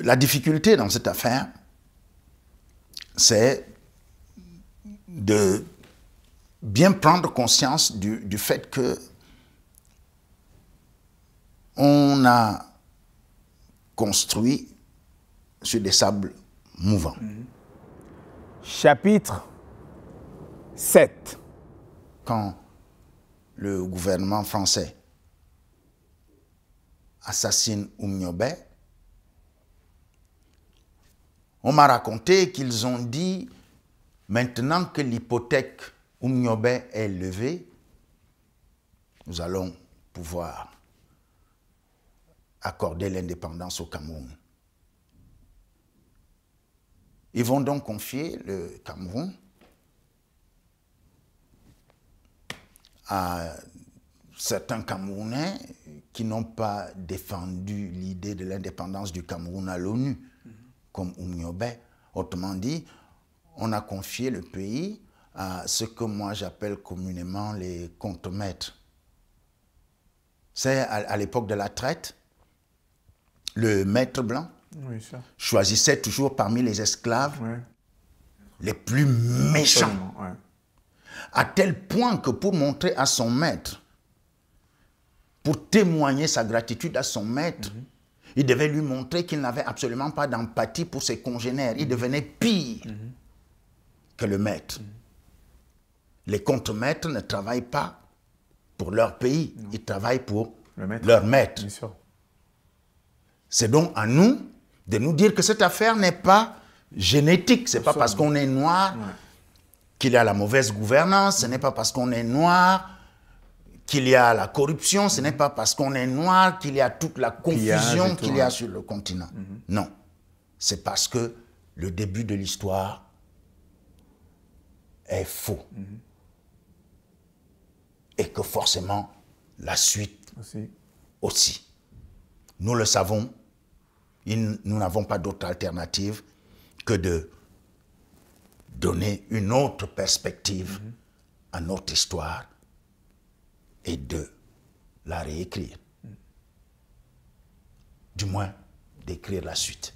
La difficulté dans cette affaire, c'est de bien prendre conscience du, fait que on a construit sur des sables mouvants. Mhm. Chapitre 7. Quand le gouvernement français assassine Oumyobé, on m'a raconté qu'ils ont dit, maintenant que l'hypothèque Oumniobé est levée, nous allons pouvoir accorder l'indépendance au Cameroun. Ils vont donc confier le Cameroun à certains Camerounais qui n'ont pas défendu l'idée de l'indépendance du Cameroun à l'ONU comme Oumniobé. Autrement dit, on a confié le pays à ce que moi j'appelle communément les contre-maîtres. C'est à, l'époque de la traite, le maître blanc choisissait toujours parmi les esclaves les plus méchants. À tel point que pour montrer à son maître, pour témoigner sa gratitude à son maître, mhm. Il devait lui montrer qu'il n'avait absolument pas d'empathie pour ses congénères. Il devenait pire que le maître. Les contre-maîtres ne travaillent pas pour leur pays, ils travaillent pour leur maître. C'est donc à nous de nous dire que cette affaire n'est pas génétique. Ce n'est pas parce qu'on est noir qu'il y a la mauvaise gouvernance. Ce n'est pas parce qu'on est noir qu'il y a la corruption, ce n'est pas parce qu'on est noir qu'il y a toute la confusion qu'il y a sur le continent. Mhm. Non. C'est parce que le début de l'histoire est faux. Mhm. Et que forcément, la suite aussi. Nous le savons, nous n'avons pas d'autre alternative que de donner une autre perspective mhm. à notre histoire et de la réécrire. Du moins, d'écrire la suite.